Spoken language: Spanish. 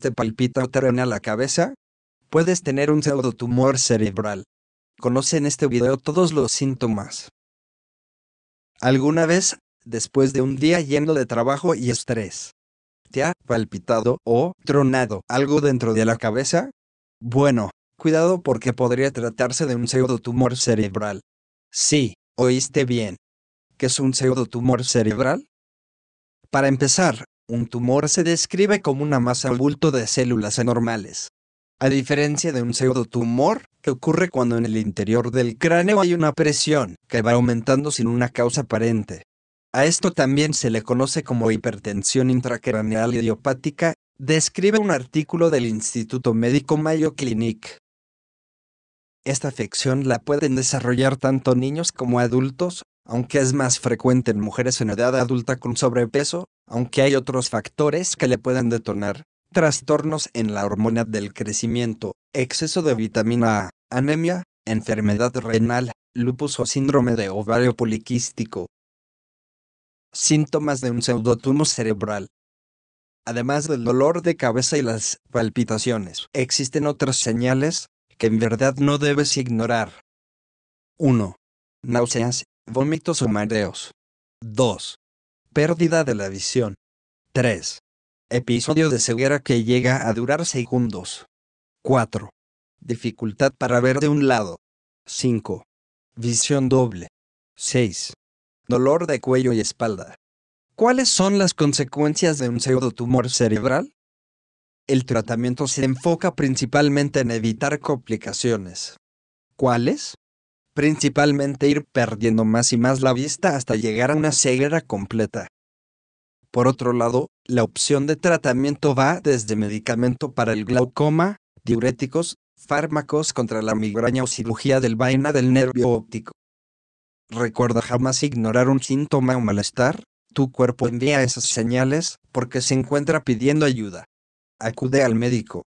Este te palpita o te la cabeza, puedes tener un pseudotumor cerebral. Conoce en este video todos los síntomas. ¿Alguna vez, después de un día lleno de trabajo y estrés, te ha palpitado o tronado algo dentro de la cabeza? Bueno, cuidado porque podría tratarse de un pseudotumor cerebral. Sí, oíste bien. ¿Qué es un pseudotumor cerebral? Para empezar, un tumor se describe como una masa o bulto de células anormales. A diferencia de un pseudotumor, que ocurre cuando en el interior del cráneo hay una presión, que va aumentando sin una causa aparente. A esto también se le conoce como hipertensión intracraneal idiopática, describe un artículo del Instituto Médico Mayo Clinic. Esta afección la pueden desarrollar tanto niños como adultos, aunque es más frecuente en mujeres en edad adulta con sobrepeso, aunque hay otros factores que le pueden detonar. Trastornos en la hormona del crecimiento, exceso de vitamina A, anemia, enfermedad renal, lupus o síndrome de ovario poliquístico. Síntomas de un pseudotumor cerebral. Además del dolor de cabeza y las palpitaciones, existen otras señales que en verdad no debes ignorar. 1. Náuseas, vómitos o mareos. 2. Pérdida de la visión. 3. Episodio de ceguera que llega a durar segundos. 4. Dificultad para ver de un lado. 5. Visión doble. 6. Dolor de cuello y espalda. ¿Cuáles son las consecuencias de un pseudotumor cerebral? El tratamiento se enfoca principalmente en evitar complicaciones. ¿Cuáles? principalmente ir perdiendo más y más la vista hasta llegar a una ceguera completa. Por otro lado, la opción de tratamiento va desde medicamento para el glaucoma, diuréticos, fármacos contra la migraña o cirugía del vaina del nervio óptico. Recuerda jamás ignorar un síntoma o malestar, tu cuerpo envía esas señales porque se encuentra pidiendo ayuda. Acude al médico.